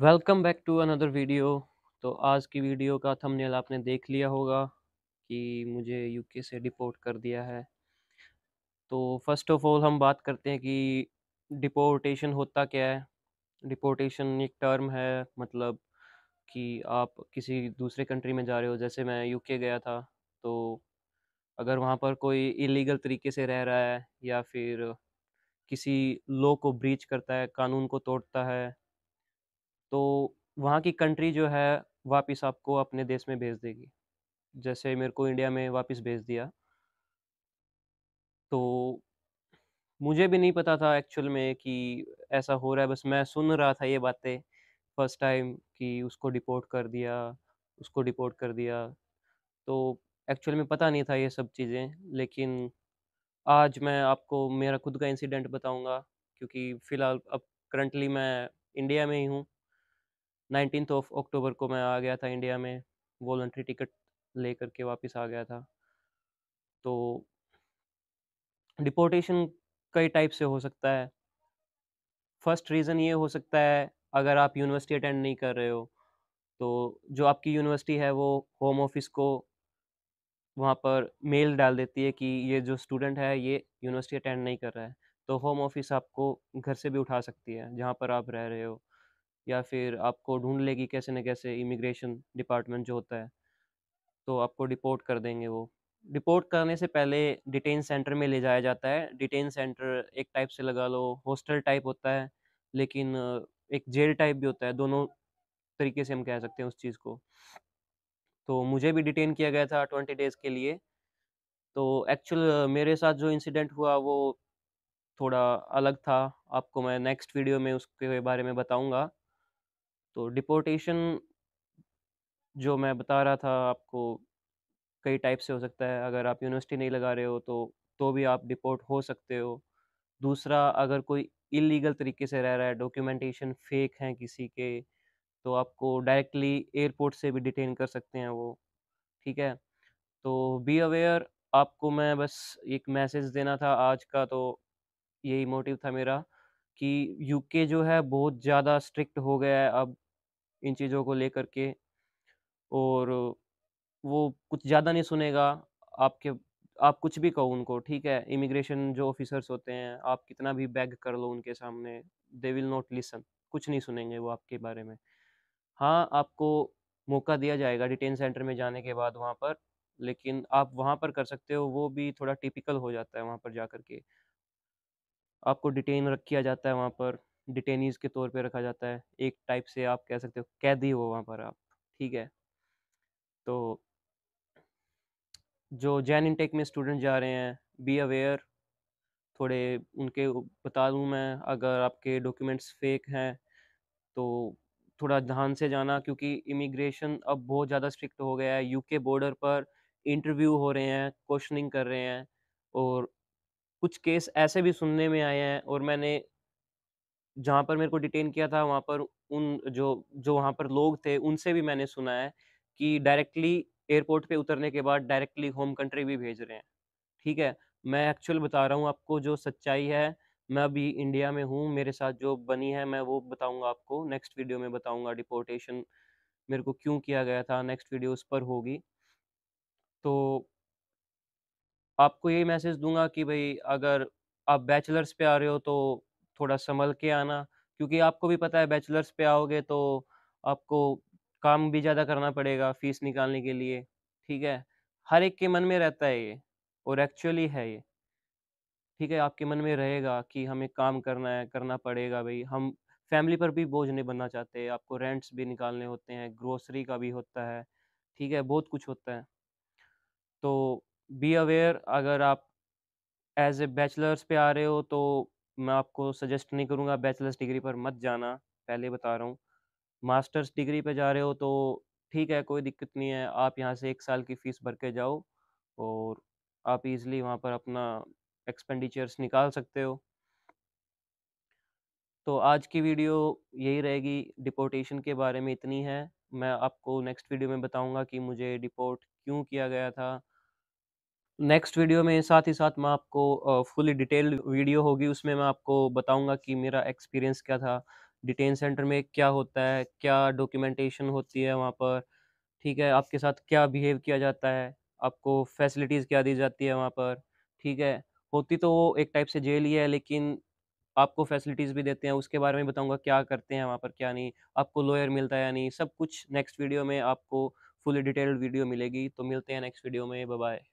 welcome back to another video तो आज की वीडियो का थंबनेल आपने देख लिया होगा कि मुझे यूके से डिपोर्ट कर दिया है तो फर्स्ट ऑफ ऑल हम बात करते हैं कि डिपोर्टेशन होता क्या है डिपोर्टेशन एक टर्म है मतलब कि आप किसी दूसरे कंट्री में जा रहे हो जैसे मैं यूके गया था तो अगर वहाँ पर कोई इलीगल तरीके से रह रहा है या फिर किसी लॉ को ब्रीच करता है कानून को तोड़ता है तो वहाँ की कंट्री जो है वापस आपको अपने देश में भेज देगी जैसे मेरे को इंडिया में वापस भेज दिया तो मुझे भी नहीं पता था एक्चुअल में कि ऐसा हो रहा है बस मैं सुन रहा था ये बातें फर्स्ट टाइम कि उसको डिपोर्ट कर दिया उसको डिपोर्ट कर दिया तो एक्चुअल में पता नहीं था ये सब चीज़ें लेकिन आज मैं आपको मेरा खुद का इंसिडेंट बताऊंगा क्योंकि फ़िलहाल अब करंटली मैं इंडिया में ही हूँ नाइनटीन ऑफ अक्टूबर को मैं आ गया था इंडिया में वॉल्ट्री टिकट ले करके वापस आ गया था तो डिपोर्टेशन कई टाइप से हो सकता है फर्स्ट रीज़न ये हो सकता है अगर आप यूनिवर्सिटी अटेंड नहीं कर रहे हो तो जो आपकी यूनिवर्सिटी है वो होम ऑफिस को वहाँ पर मेल डाल देती है कि ये जो स्टूडेंट है ये यूनिवर्सिटी अटेंड नहीं कर रहा है तो होम ऑफिस आपको घर से भी उठा सकती है जहाँ पर आप रह रहे हो या फिर आपको ढूंढ लेगी कैसे न कैसे इमिग्रेशन डिपार्टमेंट जो होता है तो आपको डिपोर्ट कर देंगे वो डिपोर्ट करने से पहले डिटेन सेंटर में ले जाया जाता है डिटेन सेंटर एक टाइप से लगा लो हॉस्टल टाइप होता है लेकिन एक जेल टाइप भी होता है दोनों तरीके से हम कह सकते हैं उस चीज़ को तो मुझे भी डिटेन किया गया था ट्वेंटी डेज़ के लिए तो एक्चुअल मेरे साथ जो इंसिडेंट हुआ वो थोड़ा अलग था आपको मैं नेक्स्ट वीडियो में उसके बारे में बताऊंगा तो डिपोर्टेशन जो मैं बता रहा था आपको कई टाइप से हो सकता है अगर आप यूनिवर्सिटी नहीं लगा रहे हो तो तो भी आप डिपोर्ट हो सकते हो दूसरा अगर कोई इलीगल तरीके से रह रहा है डॉक्यूमेंटेशन फेक हैं किसी के तो आपको डायरेक्टली एयरपोर्ट से भी डिटेन कर सकते हैं वो ठीक है तो बी अवेयर आपको मैं बस एक मैसेज देना था आज का तो यही मोटिव था मेरा कि यूके जो है बहुत ज़्यादा स्ट्रिक्ट हो गया है अब इन चीज़ों को लेकर के और वो कुछ ज़्यादा नहीं सुनेगा आपके आप कुछ भी कहो उनको ठीक है इमिग्रेशन जो ऑफिसर्स होते हैं आप कितना भी बैग कर लो उनके सामने दे विल नॉट लिसन कुछ नहीं सुनेंगे वो आपके बारे में हाँ आपको मौका दिया जाएगा डिटेन सेंटर में जाने के बाद वहाँ पर लेकिन आप वहाँ पर कर सकते हो वो भी थोड़ा टिपिकल हो जाता है वहाँ पर जा कर के आपको डिटेन रख किया जाता है वहाँ पर डिटेनीज के तौर पे रखा जाता है एक टाइप से आप कह सकते हो कैदी हो वहाँ पर आप ठीक है तो जो जैन इनटेक में स्टूडेंट जा रहे हैं बी अवेयर थोड़े उनके बता दूँ मैं अगर आपके डॉक्यूमेंट्स फेक हैं तो थोड़ा ध्यान से जाना क्योंकि इमिग्रेशन अब बहुत ज़्यादा स्ट्रिक्ट हो गया है यूके बॉर्डर पर इंटरव्यू हो रहे हैं क्वेश्चनिंग कर रहे हैं और कुछ केस ऐसे भी सुनने में आए हैं और मैंने जहाँ पर मेरे को डिटेन किया था वहाँ पर उन जो जो वहाँ पर लोग थे उनसे भी मैंने सुना है कि डायरेक्टली एयरपोर्ट पे उतरने के बाद डायरेक्टली होम कंट्री भी भेज रहे हैं ठीक है मैं एक्चुअल बता रहा हूँ आपको जो सच्चाई है मैं अभी इंडिया में हूँ मेरे साथ जो बनी है मैं वो बताऊँगा आपको नेक्स्ट वीडियो में बताऊँगा डिपोर्टेशन मेरे को क्यों किया गया था नेक्स्ट वीडियो उस पर होगी तो आपको ये मैसेज दूंगा कि भाई अगर आप बैचलर्स पे आ रहे हो तो थोड़ा संभल के आना क्योंकि आपको भी पता है बैचलर्स पे आओगे तो आपको काम भी ज़्यादा करना पड़ेगा फीस निकालने के लिए ठीक है हर एक के मन में रहता है ये और एक्चुअली है ये ठीक है आपके मन में रहेगा कि हमें काम करना है करना पड़ेगा भाई हम फैमिली पर भी बोझ नहीं बनना चाहते आपको रेंट्स भी निकालने होते हैं ग्रोसरी का भी होता है ठीक है बहुत कुछ होता है तो बी अवेयर अगर आप एज ए बैचलर्स पे आ रहे हो तो मैं आपको सजेस्ट नहीं करूँगा बैचलर्स डिग्री पर मत जाना पहले बता रहा हूँ मास्टर्स डिग्री पर जा रहे हो तो ठीक है कोई दिक्कत नहीं है आप यहाँ से एक साल की फ़ीस भर के जाओ और आप इजली वहाँ पर अपना एक्सपेंडिचर्स निकाल सकते हो तो आज की वीडियो यही रहेगी डिपोर्टेशन के बारे में इतनी है मैं आपको नेक्स्ट वीडियो में बताऊंगा कि मुझे डिपोर्ट क्यों किया गया था नेक्स्ट वीडियो में साथ ही साथ मैं आपको फुली डिटेल वीडियो होगी उसमें मैं आपको बताऊंगा कि मेरा एक्सपीरियंस क्या था डिटेन सेंटर में क्या होता है क्या डॉक्यूमेंटेशन होती है वहाँ पर ठीक है आपके साथ क्या बिहेव किया जाता है आपको फैसिलिटीज़ क्या दी जाती है वहाँ पर ठीक है होती तो वो एक टाइप से जेल ही है लेकिन आपको फैसिलिटीज़ भी देते हैं उसके बारे में बताऊंगा क्या करते हैं वहाँ पर क्या नहीं आपको लॉयर मिलता है या नहीं सब कुछ नेक्स्ट वीडियो में आपको फुल डिटेल्ड वीडियो मिलेगी तो मिलते हैं नेक्स्ट वीडियो में बाय